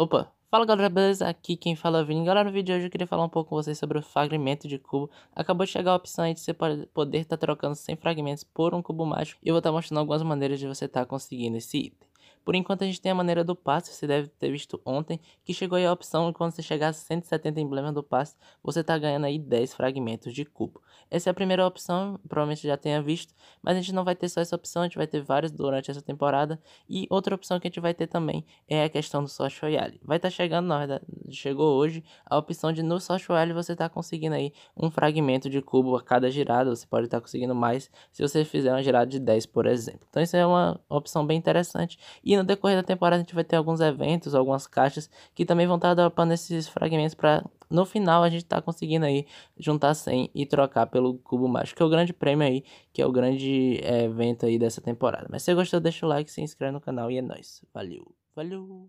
Opa, fala galera, beleza? Aqui quem fala é o Vini. Galera, no vídeo de hoje eu queria falar um pouco com vocês sobre o fragmento de cubo. Acabou de chegar a opção aí de você poder estar tá trocando 100 fragmentos por um cubo mágico e eu vou estar tá mostrando algumas maneiras de você estar tá conseguindo esse item. Por enquanto a gente tem a maneira do passe, você deve ter visto ontem, que chegou aí a opção quando você chegar a 170 emblemas do passe, você está ganhando aí 10 fragmentos de cubo. Essa é a primeira opção, provavelmente já tenha visto, mas a gente não vai ter só essa opção, a gente vai ter várias durante essa temporada. E outra opção que a gente vai ter também é a questão do sócio Royale. Vai estar tá chegando, na verdade, chegou hoje, a opção de no software você está conseguindo aí um fragmento de cubo a cada girada, você pode estar tá conseguindo mais se você fizer uma girada de 10, por exemplo. Então isso é uma opção bem interessante. E no decorrer da temporada a gente vai ter alguns eventos, algumas caixas que também vão estar tá dropando esses fragmentos para no final a gente está conseguindo aí juntar 100 e trocar pelo cubo mágico, que é o grande prêmio aí, que é o grande eh, evento aí dessa temporada. Mas se você gostou, deixa o like, se inscreve no canal e é nóis. Valeu, valeu!